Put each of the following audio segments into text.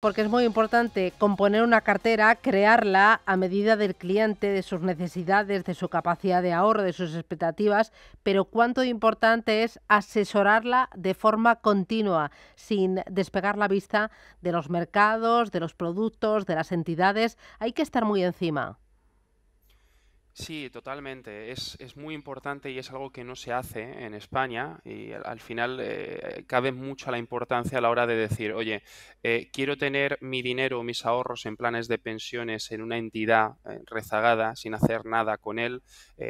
porque es muy importante componer una cartera, crearla a medida del cliente, de sus necesidades, de su capacidad de ahorro, de sus expectativas, pero cuánto importante es asesorarla de forma continua, sin despegar la vista de los mercados, de los productos, de las entidades. Hay que estar muy encima. Sí, totalmente. Es, es, muy importante y es algo que no se hace en España y al, final eh, cabe mucho la importancia a la hora de decir, oye, eh, quiero tener mi dinero, mis ahorros en planes de pensiones en una entidad eh, rezagada sin hacer nada con él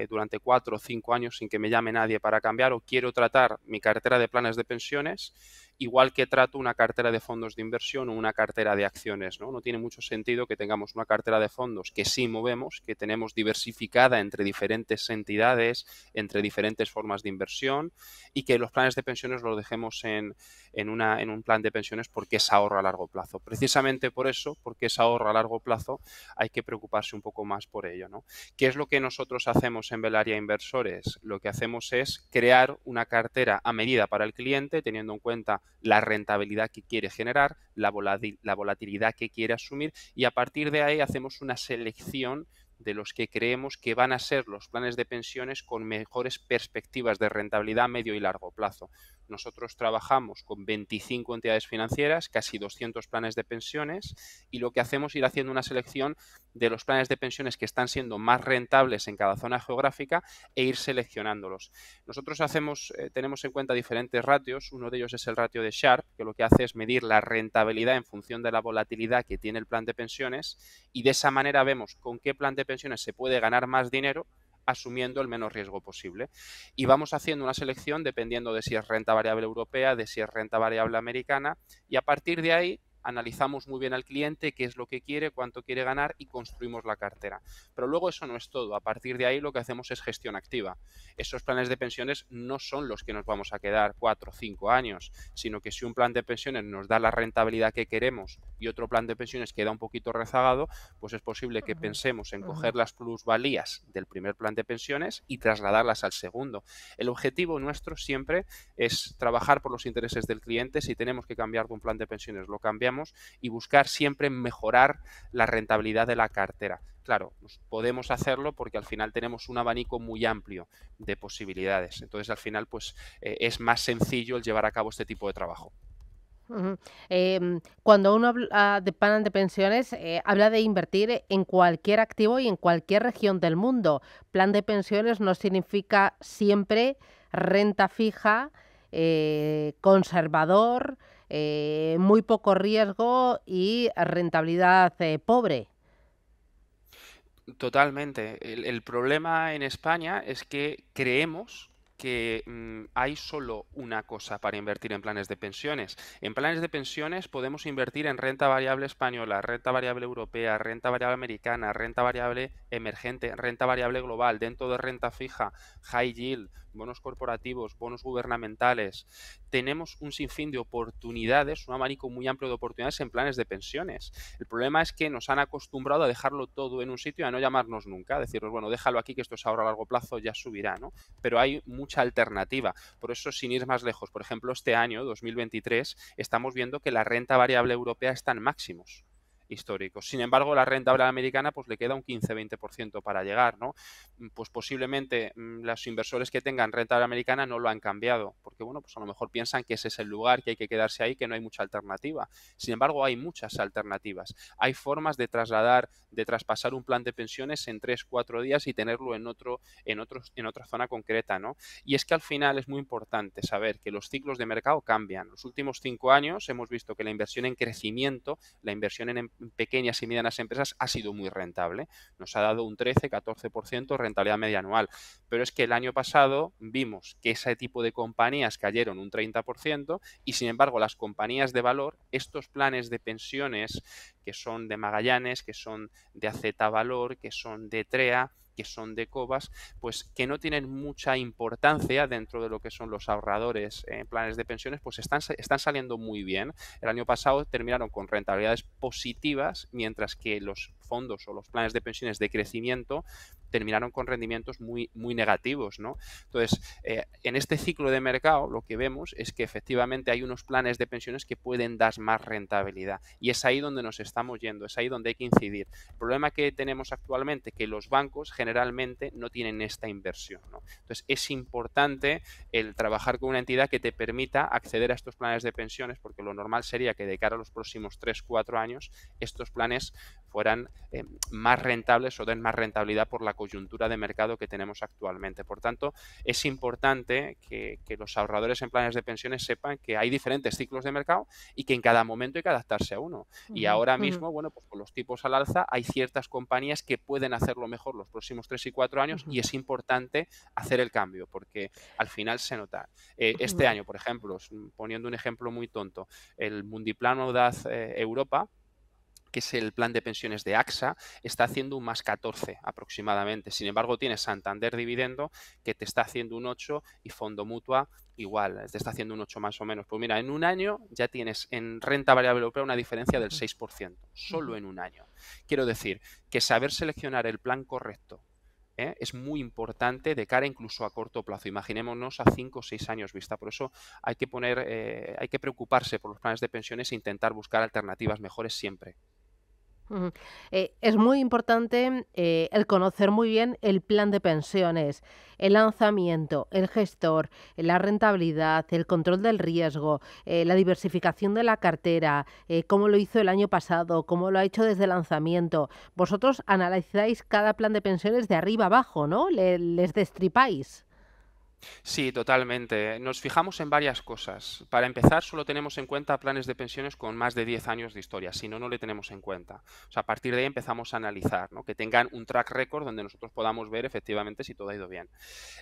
durante cuatro o cinco años sin que me llame nadie para cambiar o quiero tratar mi cartera de planes de pensiones igual que trato una cartera de fondos de inversión o una cartera de acciones. ¿no? no tiene mucho sentido que tengamos una cartera de fondos que sí movemos, que tenemos diversificada entre diferentes entidades, entre diferentes formas de inversión y que los planes de pensiones los dejemos en, un plan de pensiones porque es ahorro a largo plazo. Precisamente por eso, porque es ahorro a largo plazo, hay que preocuparse un poco más por ello. ¿Qué es lo que nosotros hacemos en Belaria Inversores? Lo que hacemos es crear una cartera a medida para el cliente, teniendo en cuenta la rentabilidad que quiere generar, la, volatilidad que quiere asumir y a partir de ahí hacemos una selección de los que creemos que van a ser los planes de pensiones con mejores perspectivas de rentabilidad a medio y largo plazo. Nosotros trabajamos con 25 entidades financieras, casi 200 planes de pensiones y lo que hacemos es ir haciendo una selección de los planes de pensiones que están siendo más rentables en cada zona geográfica e ir seleccionándolos. Nosotros hacemos, eh, tenemos en cuenta diferentes ratios, uno de ellos es el ratio de Sharp, que lo que hace es medir la rentabilidad en función de la volatilidad que tiene el plan de pensiones y de esa manera vemos con qué plan de pensiones se puede ganar más dinero asumiendo el menos riesgo posible. Y vamos haciendo una selección dependiendo de si es renta variable europea, de si es renta variable americana, y a partir de ahí analizamos muy bien al cliente, qué es lo que quiere, cuánto quiere ganar y construimos la cartera. Pero luego eso no es todo. A partir de ahí lo que hacemos es gestión activa. Esos planes de pensiones no son los que nos vamos a quedar cuatro o cinco años, sino que si un plan de pensiones nos da la rentabilidad que queremos y otro plan de pensiones queda un poquito rezagado, pues es posible que pensemos en coger las plusvalías del primer plan de pensiones y trasladarlas al segundo. El objetivo nuestro siempre es trabajar por los intereses del cliente. Si tenemos que cambiar de un plan de pensiones, lo cambiamos y buscar siempre mejorar la rentabilidad de la cartera. Claro, pues podemos hacerlo porque al final tenemos un abanico muy amplio de posibilidades. Entonces, al final, pues eh, es más sencillo el llevar a cabo este tipo de trabajo. Em, cuando uno habla ah, de plan de pensiones, eh, habla de invertir en cualquier activo y en cualquier región del mundo. Plan de pensiones no significa siempre renta fija, eh, conservador, eh, muy poco riesgo y rentabilidad eh, pobre. Totalmente. El, problema en España es que creemos que mm, hay solo una cosa para invertir en planes de pensiones. En planes de pensiones podemos invertir en renta variable española, renta variable europea, renta variable americana, renta variable emergente, renta variable global, dentro de renta fija, high yield, bonos corporativos, bonos gubernamentales. Tenemos un sinfín de oportunidades, un abanico muy amplio de oportunidades en planes de pensiones. El problema es que nos han acostumbrado a dejarlo todo en un sitio y a no llamarnos nunca, a decirnos, bueno, déjalo aquí que esto es ahora a largo plazo, ya subirá, ¿no? Pero hay mucha alternativa. Por eso, sin ir más lejos, por ejemplo, este año, 2023, estamos viendo que la renta variable europea está en máximos históricos. Sin embargo, la renta variable americana pues le queda un 15-20% para llegar, ¿no? Pues posiblemente mm, los inversores que tengan renta americana no lo han cambiado que, bueno, pues a lo mejor piensan que ese es el lugar, que hay que quedarse ahí, que no hay mucha alternativa. Sin embargo, hay muchas alternativas. Hay formas de trasladar, de traspasar un plan de pensiones en tres, cuatro días y tenerlo en otro, en en otra zona concreta, ¿no? Y es que al final es muy importante saber que los ciclos de mercado cambian. Los últimos cinco años hemos visto que la inversión en crecimiento, la inversión en, pequeñas y medianas empresas ha sido muy rentable. Nos ha dado un 13, 14% rentabilidad media anual. Pero es que el año pasado vimos que ese tipo de compañías cayeron un 30% y sin embargo las compañías de valor, estos planes de pensiones que son de Magallanes, que son de AZ Valor, que son de TREA, que son de COBAS, pues que no tienen mucha importancia dentro de lo que son los ahorradores en planes de pensiones, pues están, están saliendo muy bien. El año pasado terminaron con rentabilidades positivas, mientras que los fondos o los planes de pensiones de crecimiento terminaron con rendimientos muy, muy negativos. ¿no? Entonces, eh, en este ciclo de mercado lo que vemos es que efectivamente hay unos planes de pensiones que pueden dar más rentabilidad y es ahí donde nos estamos yendo, es ahí donde hay que incidir. El problema que tenemos actualmente es que los bancos generalmente no tienen esta inversión. Entonces, es importante el trabajar con una entidad que te permita acceder a estos planes de pensiones porque lo normal sería que de cara a los próximos 3-4 años estos planes fueran eh, más rentables o den más rentabilidad por la coyuntura de mercado que tenemos actualmente. Por tanto, es importante que, los ahorradores en planes de pensiones sepan que hay diferentes ciclos de mercado y que en cada momento hay que adaptarse a uno. y ahora mismo, bueno, pues con los tipos al alza hay ciertas compañías que pueden hacerlo mejor los próximos tres y cuatro años y es importante hacer el cambio porque al final se nota. Eh, este año, por ejemplo, poniendo un ejemplo muy tonto, el Mundiplano DAZ eh, Europa que es el plan de pensiones de AXA, está haciendo un más 14 aproximadamente. Sin embargo, tienes Santander Dividendo que te está haciendo un 8 y Fondo Mutua igual, te está haciendo un 8 más o menos. Pues mira, en un año ya tienes en renta variable europea una diferencia del 6%, solo en un año. Quiero decir que saber seleccionar el plan correcto ¿eh? es muy importante de cara incluso a corto plazo. Imaginémonos a 5 o 6 años vista. Por eso hay que poner, eh, hay que preocuparse por los planes de pensiones e intentar buscar alternativas mejores siempre. Eh, es muy importante eh, el conocer muy bien el plan de pensiones, el lanzamiento, el gestor, la rentabilidad, el control del riesgo, eh, la diversificación de la cartera, cómo lo hizo el año pasado, cómo lo ha hecho desde el lanzamiento. Vosotros analizáis cada plan de pensiones de arriba abajo, ¿no? les destripáis. Sí, totalmente. Nos fijamos en varias cosas. Para empezar, solo tenemos en cuenta planes de pensiones con más de 10 años de historia, si no, no le tenemos en cuenta. a partir de ahí empezamos a analizar, que tengan un track record donde nosotros podamos ver efectivamente si todo ha ido bien.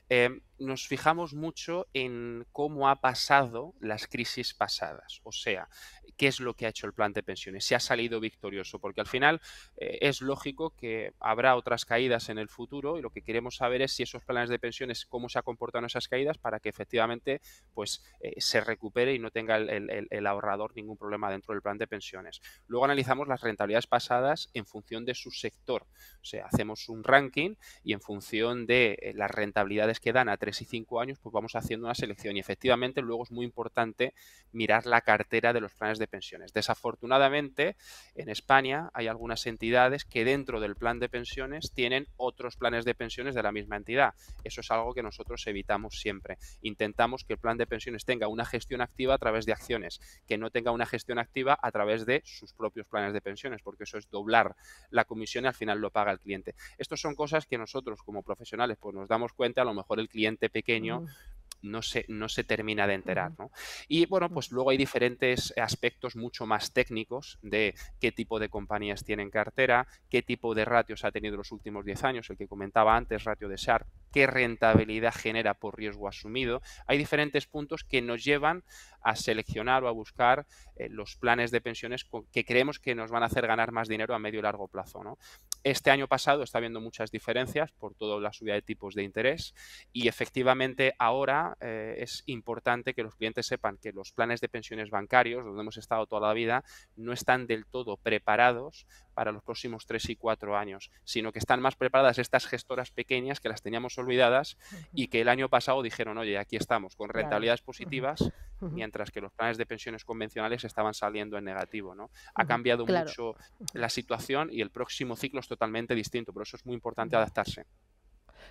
Em, nos fijamos mucho en cómo ha pasado las crisis pasadas, o sea, qué es lo que ha hecho el plan de pensiones, si ha salido victorioso, porque al final eh, es lógico que habrá otras caídas en el futuro y lo que queremos saber es si esos planes de pensiones, cómo se ha comportado esas caídas para que efectivamente pues, eh, se recupere y no tenga el, ahorrador ningún problema dentro del plan de pensiones. Luego analizamos las rentabilidades pasadas en función de su sector. O sea, hacemos un ranking y en función de eh, las rentabilidades que dan a tres y cinco años, pues vamos haciendo una selección. Y efectivamente luego es muy importante mirar la cartera de los planes de pensiones. Desafortunadamente, en España hay algunas entidades que dentro del plan de pensiones tienen otros planes de pensiones de la misma entidad. Eso es algo que nosotros evitamos siempre. Intentamos que el plan de pensiones tenga una gestión activa a través de acciones, que no tenga una gestión activa a través de sus propios planes de pensiones, porque eso es doblar la comisión y al final lo paga el cliente. estos son cosas que nosotros como profesionales pues nos damos cuenta, a lo mejor el cliente pequeño mm no se, termina de enterar. ¿no? Y bueno, pues luego hay diferentes aspectos mucho más técnicos de qué tipo de compañías tienen cartera, qué tipo de ratios ha tenido los últimos 10 años, el que comentaba antes, ratio de SAR, qué rentabilidad genera por riesgo asumido. Hay diferentes puntos que nos llevan a seleccionar o a buscar eh, los planes de pensiones que creemos que nos van a hacer ganar más dinero a medio y largo plazo. ¿no? Este año pasado está habiendo muchas diferencias por toda la subida de tipos de interés y efectivamente ahora eh, es importante que los clientes sepan que los planes de pensiones bancarios, donde hemos estado toda la vida, no están del todo preparados para los próximos tres y cuatro años, sino que están más preparadas estas gestoras pequeñas que las teníamos olvidadas y que el año pasado dijeron, oye, aquí estamos con rentabilidades positivas, mientras que los planes de pensiones convencionales estaban saliendo en negativo. ¿no? Ha cambiado mucho la situación y el próximo ciclo es totalmente distinto. pero eso es muy importante adaptarse.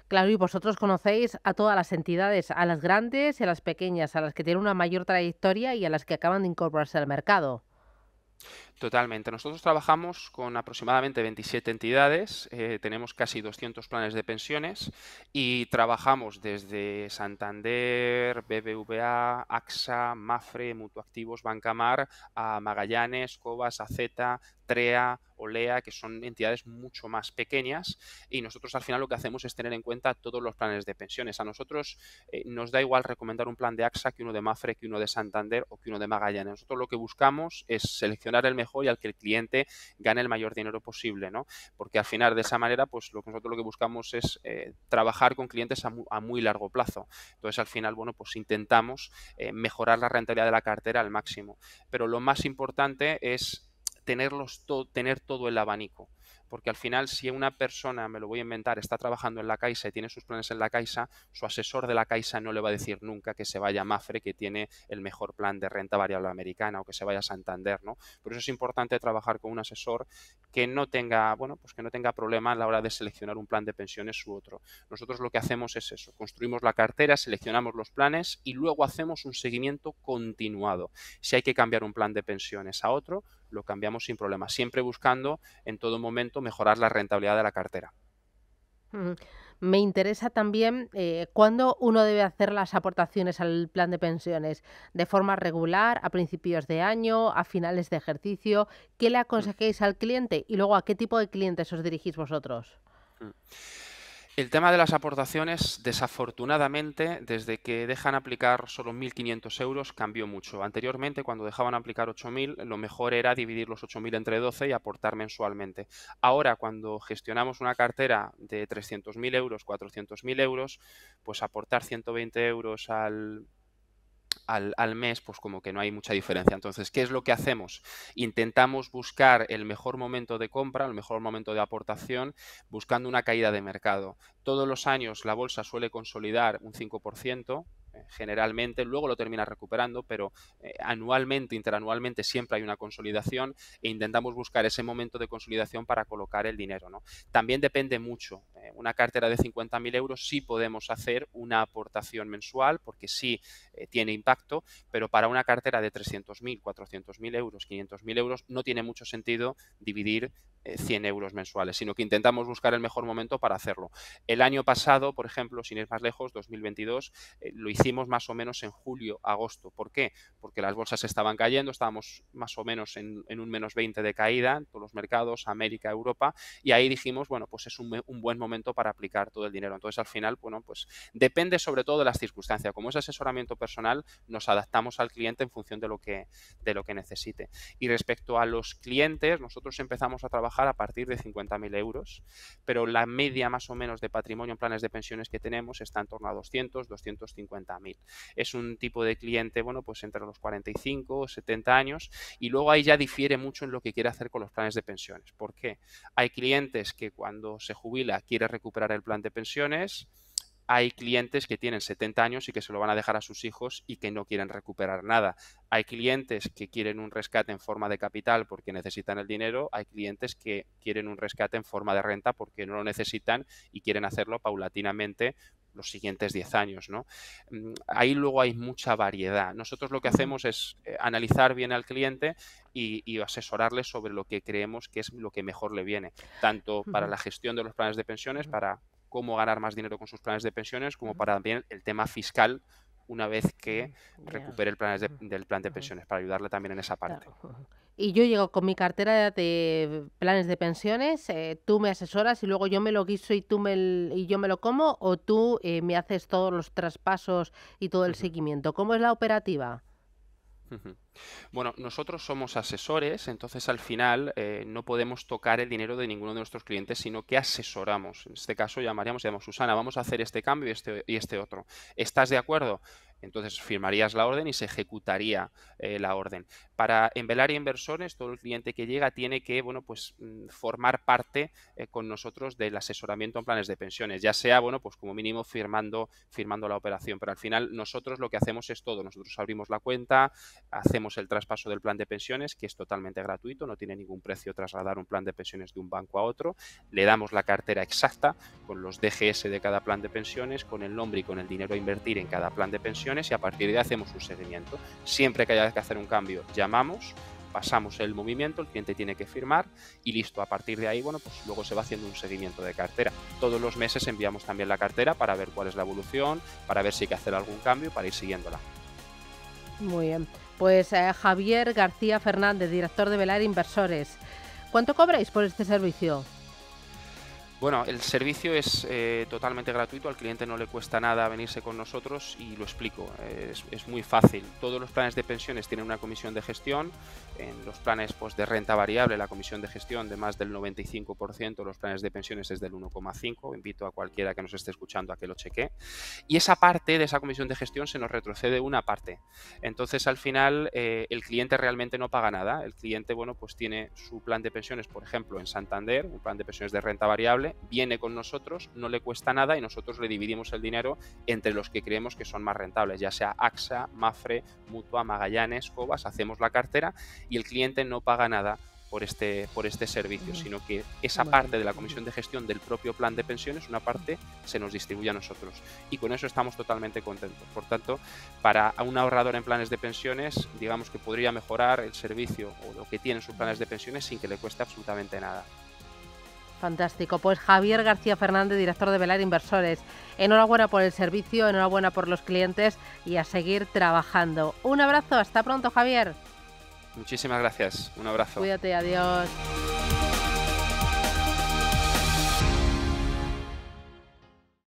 Claro, y vosotros conocéis a todas las entidades, a las grandes y a las pequeñas, a las que tienen una mayor trayectoria y a las que acaban de incorporarse al mercado. Totalmente. Nosotros trabajamos con aproximadamente 27 entidades, eh, tenemos casi 200 planes de pensiones y trabajamos desde Santander, BBVA, AXA, Mafre, Mutuactivos, Bancamar, a Magallanes, Cobas, AZ, TREA, OLEA, que son entidades mucho más pequeñas y nosotros al final lo que hacemos es tener en cuenta todos los planes de pensiones. A nosotros eh, nos da igual recomendar un plan de AXA que uno de Mafre, que uno de Santander o que uno de Magallanes. Nosotros lo que buscamos es seleccionar el mejor y al que el cliente gane el mayor dinero posible, ¿no? Porque al final de esa manera, pues lo que nosotros lo que buscamos es eh, trabajar con clientes a, muy largo plazo. Entonces al final, bueno, pues intentamos eh, mejorar la rentabilidad de la cartera al máximo. Pero lo más importante es tenerlos tener todo el abanico. Porque al final, si una persona, me lo voy a inventar, está trabajando en la Caixa y tiene sus planes en la Caixa, su asesor de la Caixa no le va a decir nunca que se vaya a Mafre, que tiene el mejor plan de renta variable americana, o que se vaya a Santander, ¿no? Por eso es importante trabajar con un asesor que no tenga, bueno, pues que no tenga problema a la hora de seleccionar un plan de pensiones u otro. Nosotros lo que hacemos es eso, construimos la cartera, seleccionamos los planes y luego hacemos un seguimiento continuado. Si hay que cambiar un plan de pensiones a otro, lo cambiamos sin problema, siempre buscando en todo momento mejorar la rentabilidad de la cartera. Me interesa también eh, cuándo uno debe hacer las aportaciones al plan de pensiones, de forma regular, a principios de año, a finales de ejercicio, ¿qué le mm. aconsejéis al cliente y luego a qué tipo de clientes os dirigís vosotros? Mm. El tema de las aportaciones, desafortunadamente, desde que dejan aplicar solo 1.500 euros, cambió mucho. Anteriormente, cuando dejaban aplicar 8.000, lo mejor era dividir los 8.000 entre 12 y aportar mensualmente. Ahora, cuando gestionamos una cartera de 300.000 euros, 400.000 euros, pues aportar 120 euros al al, al, mes, pues como que no hay mucha diferencia. Entonces, ¿qué es lo que hacemos? Intentamos buscar el mejor momento de compra, el mejor momento de aportación, buscando una caída de mercado. Todos los años la bolsa suele consolidar un 5% generalmente, luego lo termina recuperando, pero eh, anualmente, interanualmente siempre hay una consolidación e intentamos buscar ese momento de consolidación para colocar el dinero. ¿no? También depende mucho. Eh, una cartera de 50.000 euros sí podemos hacer una aportación mensual porque sí eh, tiene impacto, pero para una cartera de 300.000, 400.000 euros, 500.000 euros no tiene mucho sentido dividir 100 euros mensuales, sino que intentamos buscar el mejor momento para hacerlo. El año pasado, por ejemplo, sin ir más lejos, 2022, lo hicimos hicimos más o menos en julio, agosto. ¿Por qué? Porque las bolsas estaban cayendo, estábamos más o menos en, un menos 20 de caída en todos los mercados, América, Europa, y ahí dijimos, bueno, pues es un, buen momento para aplicar todo el dinero. Entonces, al final, bueno, pues depende sobre todo de las circunstancias. Como es asesoramiento personal, nos adaptamos al cliente en función de lo que, de lo que necesite. Y respecto a los clientes, nosotros empezamos a trabajar a partir de 50.000 euros, pero la media más o menos de patrimonio en planes de pensiones que tenemos está en torno a 200, 250 es un tipo de cliente, bueno, pues entre los 45 o 70 años y luego ahí ya difiere mucho en lo que quiere hacer con los planes de pensiones. ¿Por qué? Hay clientes que cuando se jubila quiere recuperar el plan de pensiones, hay clientes que tienen 70 años y que se lo van a dejar a sus hijos y que no quieren recuperar nada. Hay clientes que quieren un rescate en forma de capital porque necesitan el dinero. Hay clientes que quieren un rescate en forma de renta porque no lo necesitan y quieren hacerlo paulatinamente los siguientes 10 años. ¿no? Mm, ahí luego hay mucha variedad. Nosotros lo que hacemos es eh, analizar bien al cliente y, asesorarle sobre lo que creemos que es lo que mejor le viene, tanto para la gestión de los planes de pensiones, para cómo ganar más dinero con sus planes de pensiones, como para también el tema fiscal una vez que recupere el plan del plan de pensiones, para ayudarle también en esa parte. y yo llego con mi cartera de planes de pensiones, eh, tú me asesoras y luego yo me lo guiso y tú me y yo me lo como o tú eh, me haces todos los traspasos y todo el seguimiento. ¿Cómo es la operativa? Bueno, nosotros somos asesores, entonces al final eh, no podemos tocar el dinero de ninguno de nuestros clientes, sino que asesoramos. En este caso llamaríamos, digamos, Susana, vamos a hacer este cambio este, y este otro. ¿Estás de acuerdo? Entonces firmarías la orden y se ejecutaría eh, la orden. Para envelar inversores, todo el cliente que llega tiene que, bueno, pues mm, formar parte eh, con nosotros del asesoramiento en planes de pensiones, ya sea, bueno, pues como mínimo firmando, firmando la operación. Pero al final nosotros lo que hacemos es todo. Nosotros abrimos la cuenta, hacemos el traspaso del plan de pensiones, que es totalmente gratuito, no tiene ningún precio trasladar un plan de pensiones de un banco a otro. Le damos la cartera exacta con los DGS de cada plan de pensiones, con el nombre y con el dinero a invertir en cada plan de pensiones y a partir de ahí hacemos un seguimiento. Siempre que haya que hacer un cambio, llamamos, pasamos el movimiento, el cliente tiene que firmar y listo. A partir de ahí, bueno, pues luego se va haciendo un seguimiento de cartera. Todos los meses enviamos también la cartera para ver cuál es la evolución, para ver si hay que hacer algún cambio, para ir siguiéndola. Muy bien. Pues eh, Javier García Fernández, director de Velar Inversores. ¿Cuánto cobráis por este servicio? Bueno, el servicio es eh, totalmente gratuito, al cliente no le cuesta nada venirse con nosotros y lo explico. Eh, es, muy fácil. Todos los planes de pensiones tienen una comisión de gestión. En los planes pues, de renta variable, la comisión de gestión de más del 95%, los planes de pensiones es del 1,5%. Invito a cualquiera que nos esté escuchando a que lo cheque. Y esa parte de esa comisión de gestión se nos retrocede una parte. Entonces, al final, eh, el cliente realmente no paga nada. El cliente, bueno, pues tiene su plan de pensiones, por ejemplo, en Santander, un plan de pensiones de renta variable viene, con nosotros, no le cuesta nada y nosotros le dividimos el dinero entre los que creemos que son más rentables, ya sea AXA, Mafre, Mutua, Magallanes, Cobas, hacemos la cartera y el cliente no paga nada por este, por este servicio, sino que esa parte de la comisión de gestión del propio plan de pensiones, una parte se nos distribuye a nosotros. Y con eso estamos totalmente contentos. Por tanto, para un ahorrador en planes de pensiones, digamos que podría mejorar el servicio o lo que tiene en sus planes de pensiones sin que le cueste absolutamente nada. Fantástico. Pues Javier García Fernández, director de Velar Inversores. Enhorabuena por el servicio, enhorabuena por los clientes y a seguir trabajando. Un abrazo, hasta pronto Javier. Muchísimas gracias, un abrazo. Cuídate, adiós.